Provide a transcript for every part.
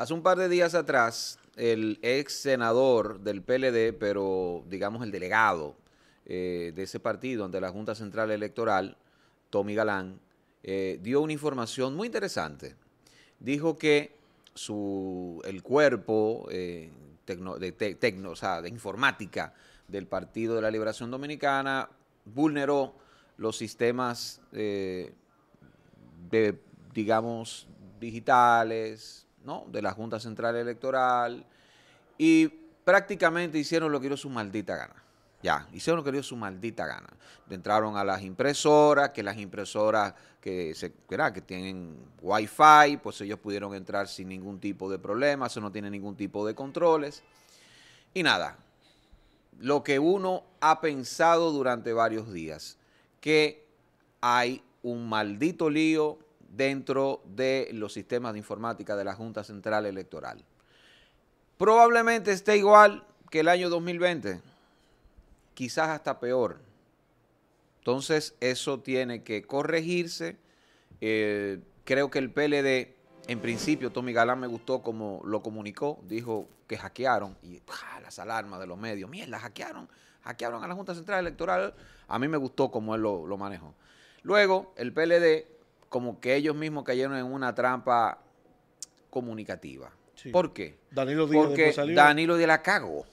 Hace un par de días atrás, el ex senador del PLD, pero digamos el delegado eh, de ese partido ante la Junta Central Electoral, Tommy Galán, eh, dio una información muy interesante. Dijo que su, el cuerpo eh, de, de informática del Partido de la Liberación Dominicana vulneró los sistemas de, digamos, digitales, ¿no? de la Junta Central Electoral y prácticamente hicieron lo que dio su maldita gana. Ya, hicieron lo que dio su maldita gana. Entraron a las impresoras, que las impresoras que, se, wi que tienen wifi, pues ellos pudieron entrar sin ningún tipo de problema, eso no tiene ningún tipo de controles. Y nada, lo que uno ha pensado durante varios días, que hay un maldito lío dentro de los sistemas de informática de la Junta Central Electoral. Probablemente esté igual que el año 2020, quizás hasta peor. Entonces eso tiene que corregirse. Eh, creo que el PLD, en principio, Tommy Galán me gustó como lo comunicó, dijo que hackearon y las alarmas de los medios, mierda, hackearon, hackearon a la Junta Central Electoral. A mí me gustó como él lo, lo manejó. Luego, el PLD como que ellos mismos cayeron en una trampa comunicativa. ¿Por qué? Danilo Díaz Porque Danilo Díaz la cagó.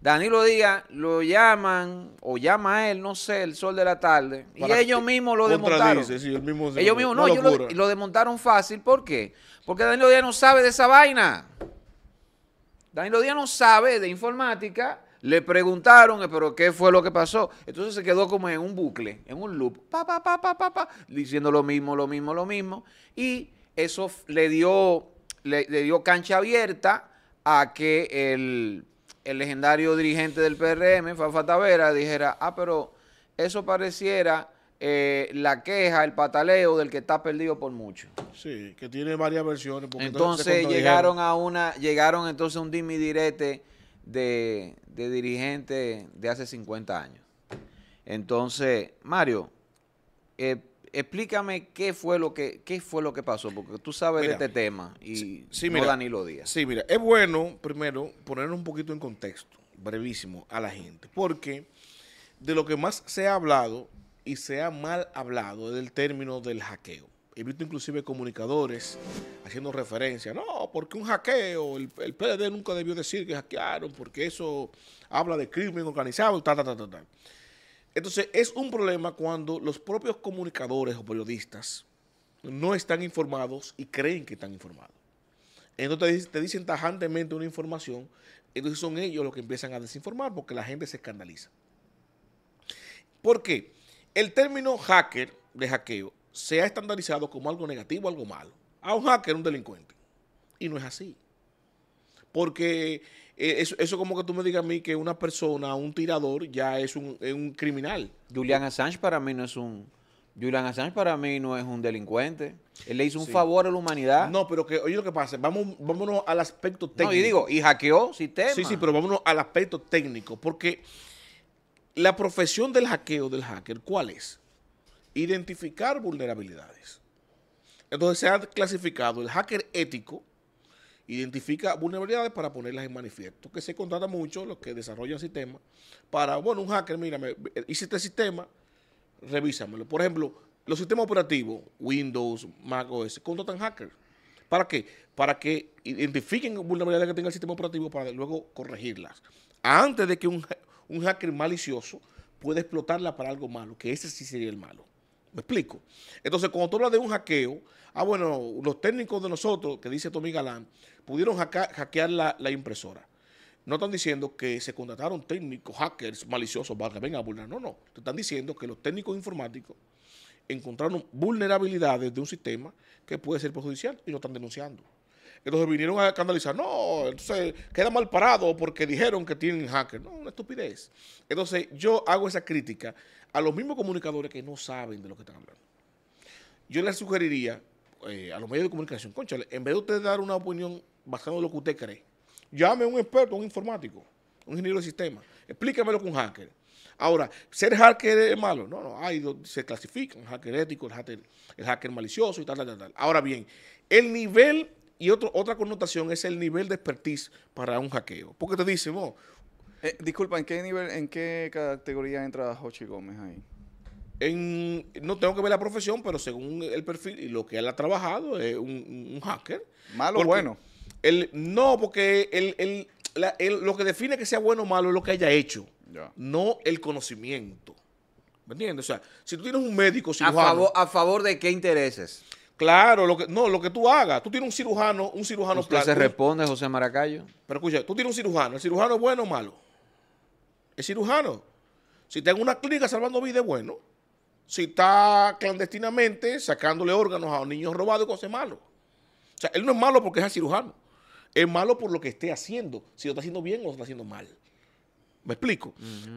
Danilo Díaz lo llaman o llama a él, no sé, el sol de la tarde. y ellos mismos lo desmontaron. ellos mismos, lo, lo, desmontaron fácil. ¿Por qué? Porque Danilo Díaz no sabe de esa vaina. Danilo Díaz no sabe de informática le preguntaron, eh, pero ¿qué fue lo que pasó? Entonces se quedó como en un bucle, en un loop, pa, pa, pa, pa, pa, pa diciendo lo mismo, lo mismo, lo mismo. Y eso le dio, le, dio cancha abierta a que el, legendario dirigente del PRM, Fafa Tavera, dijera, ah, pero eso pareciera eh, la queja, el pataleo del que está perdido por mucho. Sí, que tiene varias versiones. Entonces llegaron a una, llegaron entonces a un dimidirete de, de dirigente de hace 50 años. Entonces, Mario, eh, explícame qué fue lo que qué fue lo que pasó, porque tú sabes de este tema y sí, no Danilo Díaz. Sí, mira, es bueno primero poner un poquito en contexto, brevísimo, a la gente, porque de lo que más se ha hablado y se ha mal hablado es del término del hackeo he visto inclusive comunicadores haciendo referencia, no, porque un hackeo, el, el PLD nunca debió decir que hackearon, porque eso habla de crimen organizado, tal, tal, ta, Ta. Entonces, es un problema cuando los propios comunicadores o periodistas no están informados y creen que están informados. Entonces te dicen tajantemente una información, entonces son ellos los que empiezan a desinformar porque la gente se escandaliza. ¿Por qué? El término hacker de hackeo se ha estandarizado como algo negativo, algo malo. A un hacker, un delincuente. Y no es así. Porque eh, eso, es como que tú me digas a mí que una persona, un tirador, ya es un, criminal. Julian Assange para mí no es un... Julian Assange para mí no es un delincuente. Él le hizo un favor a la humanidad. No, pero que, oye lo que pasa, vamos, vámonos al aspecto técnico. No, digo, y hackeó sistema. Sí, sí, pero vámonos al aspecto técnico, porque la profesión del hackeo del hacker, ¿cuál es? identificar vulnerabilidades. Entonces se ha clasificado el hacker ético, identifica vulnerabilidades para ponerlas en manifiesto, que se contrata mucho los que desarrollan sistemas para, bueno, un hacker, mira, eh, hice este sistema, revísamelo. Por ejemplo, los sistemas operativos, Windows, Mac OS, contratan hackers. ¿Para qué? Para que identifiquen vulnerabilidades que tenga el sistema operativo para luego corregirlas. Antes de que un, un hacker malicioso pueda explotarla para algo malo, que ese sí sería el malo. ¿Me explico? Entonces, cuando tú hablas de un hackeo, ah, bueno, los técnicos de nosotros, que dice Tommy Galán, pudieron hackear la, impresora. No están diciendo que se contrataron técnicos, hackers maliciosos para que vengan a vulnerar. No, no. Te están diciendo que los técnicos informáticos encontraron vulnerabilidades de un sistema que puede ser perjudicial y lo están denunciando. Entonces vinieron a escandalizar. No, entonces queda mal parado porque dijeron que tienen hacker. No, una estupidez. Entonces yo hago esa crítica a los mismos comunicadores que no saben de lo que están hablando. Yo les sugeriría eh, a los medios de comunicación, conchale, en vez de usted dar una opinión basada en lo que usted cree, llame a un experto, a un informático, un ingeniero de sistema. Explíquemelo con hacker. Ahora, ¿ser hacker es malo? No, no, hay, se clasifican, hacker ético, el hacker, el hacker malicioso y tal, tal, tal. Ahora bien, el nivel y otra connotación es el nivel de expertise para un hackeo. Porque te dice, vos. Oh, eh, disculpa, ¿en qué nivel, en qué categoría entra Jochi Gómez ahí? no tengo que ver la profesión, pero según el perfil y lo que él ha trabajado, es un, hacker. ¿Malo o bueno? no, porque lo que define que sea bueno o malo es lo que haya hecho, no el conocimiento. ¿Me entiendes? O sea, si tú tienes un médico cirujano... ¿A favor, a favor de qué intereses? Claro, lo que, no, lo que tú hagas. Tú tienes un cirujano, un cirujano ¿Usted se responde, José Maracayo? Pero escucha, tú tienes un cirujano. ¿El cirujano es bueno o malo? El cirujano. Si en una clínica salvando vidas, bueno. Si está clandestinamente sacándole órganos a un niño robado, es malo. O sea, él no es malo porque es el cirujano. Es malo por lo que esté haciendo. Si lo está haciendo bien o lo está haciendo mal. ¿Me explico?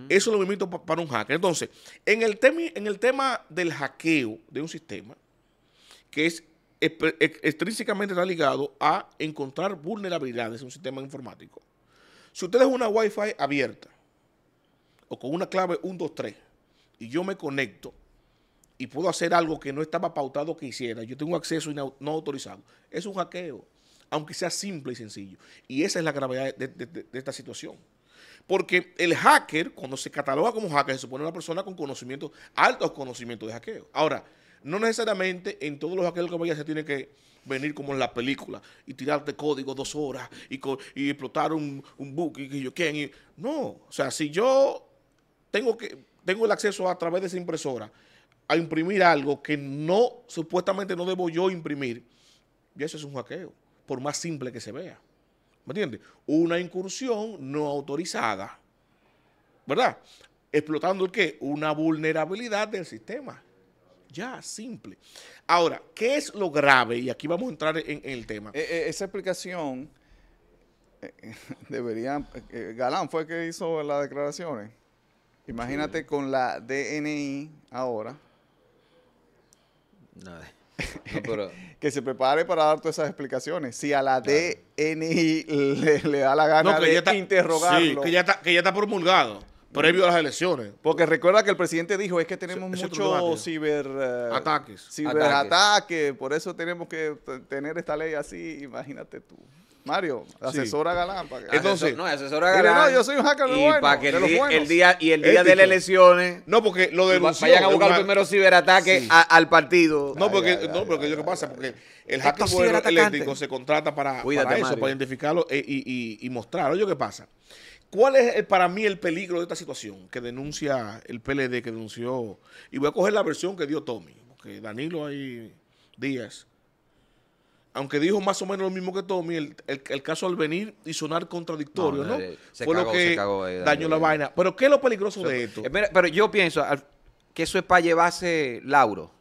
Eso lo invito para un hacker. Entonces, en el, en el tema del hackeo de un sistema, que es extrínsecamente ligado a encontrar vulnerabilidades en un sistema informático. Si usted es una Wi-Fi abierta o con una clave 123 y yo me conecto y puedo hacer algo que no estaba pautado que hiciera, yo tengo acceso no autorizado, es un hackeo, aunque sea simple y sencillo. Y esa es la gravedad de, esta situación. Porque el hacker, cuando se cataloga como hacker, se supone una persona con conocimientos, altos conocimientos de hackeo. Ahora, no necesariamente en todos los hackeos que vaya se tiene que venir como en la película y tirarte código dos horas y, explotar un, un book y que yo quién. No, o sea, si yo tengo, que, tengo el acceso a través de esa impresora a imprimir algo que no, supuestamente no debo yo imprimir, y eso es un hackeo, por más simple que se vea. ¿Me entiendes? Una incursión no autorizada, ¿verdad? Explotando el qué? Una vulnerabilidad del sistema. Ya, simple. Ahora, ¿qué es lo grave? Y aquí vamos a entrar en, el tema. Eh, eh, esa explicación eh, debería... Galán fue el que hizo las declaraciones. Imagínate con la DNI ahora. que se prepare para dar todas esas explicaciones. Si a la DNI le, da la gana de está, interrogarlo. Sí, que ya está promulgado previo a las elecciones. Porque recuerda que el presidente dijo, es que tenemos muchos ciber... Eh, Ciberataques, por eso tenemos que tener esta ley así, imagínate tú. Mario, asesora Galán. Para que... Entonces, no, asesora Galán. yo soy un hacker de, bueno, Y el día de las elecciones. No, porque lo denunció. Vayan a buscar el primero ciberataque al partido. No, porque, no, porque ay, qué pasa, porque el hacker eléctrico se contrata para, para eso, para identificarlo eh, y, y, y mostrar. Oye, ¿qué pasa? ¿Cuál es eh, para mí el peligro de esta situación que denuncia el PLD, que denunció? Y voy a coger la versión que dio Tommy, porque Danilo ahí, Díaz, aunque dijo más o menos lo mismo que Tommy, el, caso al venir y sonar contradictorio, ¿no? no, Fue lo que eh, dañó la vaina. Pero ¿qué es lo peligroso de esto? Eh, pero yo pienso que eso es para llevarse Lauro.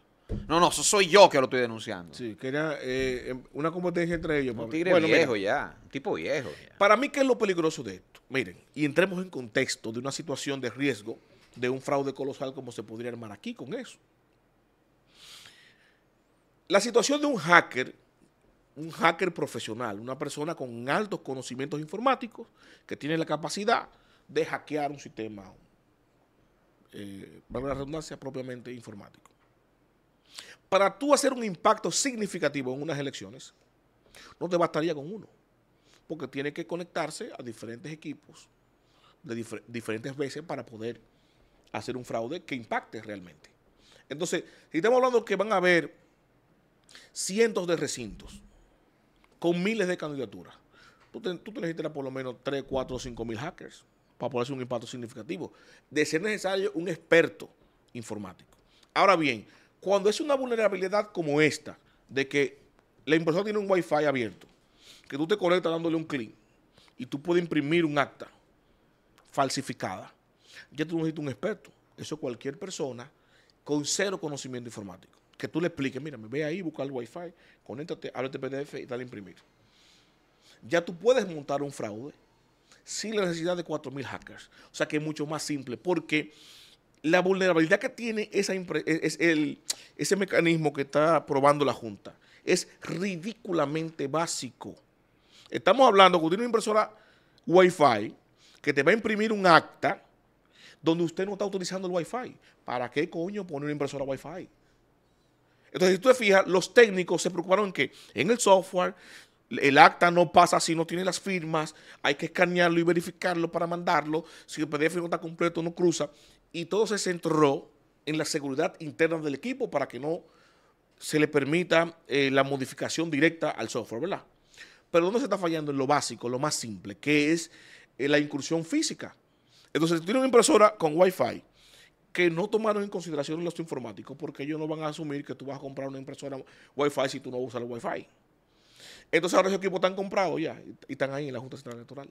No, no, soy yo que lo estoy denunciando. Sí, que era em, una competencia entre ellos. Un tigre bueno, viejo ya, un tipo viejo. Para mí, ¿qué es lo peligroso de esto? Miren, y entremos en contexto de una situación de riesgo de un fraude colosal como se podría armar aquí con eso. La situación de un hacker, un hacker profesional, una persona con altos conocimientos informáticos que tiene la capacidad de hackear un sistema, para eh, la redundancia, propiamente informático. Para tú hacer un impacto significativo en unas elecciones, no te bastaría con uno porque tiene que conectarse a diferentes equipos de diferentes veces para poder hacer un fraude que impacte realmente. Entonces, si estamos hablando que van a haber cientos de recintos con miles de candidaturas, tú, te, necesitas por lo menos 3, 4, 5 mil hackers para poder hacer un impacto significativo. De ser necesario un experto informático. Ahora bien, cuando es una vulnerabilidad como esta, de que la impresora tiene un Wi-Fi abierto que tú te conectas dándole un clic y tú puedes imprimir un acta falsificada, ya tú necesitas un experto. Eso cualquier persona con cero conocimiento informático. Que tú le expliques, mira, me ve ahí, busca el wifi, conéctate, este PDF y dale a imprimir. Ya tú puedes montar un fraude sin la necesidad de 4.000 hackers. O sea que es mucho más simple porque la vulnerabilidad que tiene esa e, ese mecanismo que está probando la Junta es ridículamente básico. Estamos hablando que tiene una impresora Wi-Fi que te va a imprimir un acta donde usted no está utilizando el Wi-Fi. ¿Para qué coño poner una impresora Wi-Fi? Entonces, si tú te fijas, los técnicos se preocuparon en que en el software el acta no pasa si no tiene las firmas, hay que escanearlo y verificarlo para mandarlo, si el PDF no está completo no cruza, y todo se centró en la seguridad interna del equipo para que no se le permita eh, la modificación directa al software, ¿verdad? Pero ¿dónde se está fallando? En lo básico, lo más simple, que es eh, la incursión física. Entonces, si tienes una impresora con Wi-Fi que no tomaron en consideración los informáticos porque ellos no van a asumir que tú vas a comprar una impresora Wi-Fi si tú no usas el Wi-Fi. Entonces ahora esos equipos están comprados ya y están ahí en la Junta Central Electoral.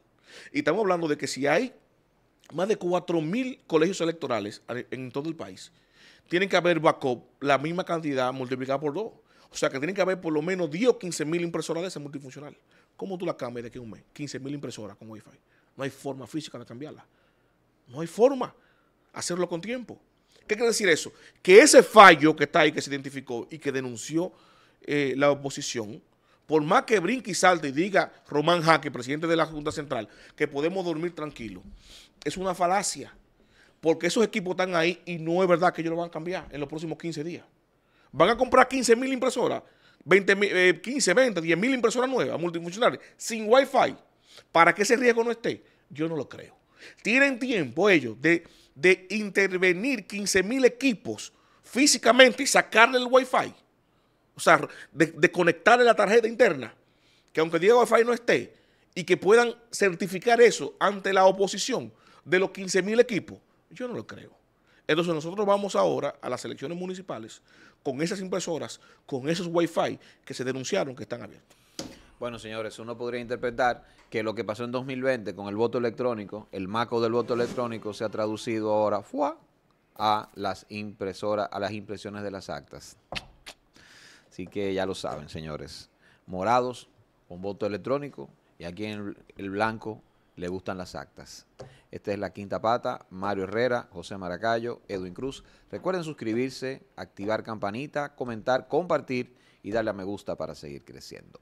Y estamos hablando de que si hay más de 4.000 colegios electorales en todo el país, tienen que haber backup la misma cantidad multiplicada por dos. O sea que tienen que haber por lo menos 10 o 15 mil impresoras de ese multifuncional. ¿Cómo tú la cambias de aquí a un mes? 15 mil impresoras con Wi-Fi. No hay forma física de cambiarla. No hay forma. Hacerlo con tiempo. ¿Qué quiere decir eso? Que ese fallo que está ahí, que se identificó y que denunció eh, la oposición, por más que brinque y salte y diga Román Jaque, presidente de la Junta Central, que podemos dormir tranquilo, es una falacia. Porque esos equipos están ahí y no es verdad que ellos lo van a cambiar en los próximos 15 días van a comprar 15.000 impresoras, 15, 20, 10.000 impresoras nuevas, multifuncionales, sin Wi-Fi, para que ese riesgo no esté, yo no lo creo. Tienen tiempo ellos de, intervenir 15.000 equipos físicamente y sacarle el Wi-Fi. O sea, de, conectarle la tarjeta interna, que aunque diga Wi-Fi no esté, y que puedan certificar eso ante la oposición de los 15.000 equipos. Yo no lo creo. Entonces nosotros vamos ahora a las elecciones municipales con esas impresoras, con esos wifi que se denunciaron que están abiertos. Bueno, señores, uno podría interpretar que lo que pasó en 2020 con el voto electrónico, el maco del voto electrónico se ha traducido ahora fue a las impresoras, a las impresiones de las actas. Así que ya lo saben, señores. Morados con voto electrónico y aquí en el blanco le gustan las actas. Esta es La Quinta Pata, Mario Herrera, José Maracayo, Edwin Cruz. Recuerden suscribirse, activar campanita, comentar, compartir y darle a me gusta para seguir creciendo.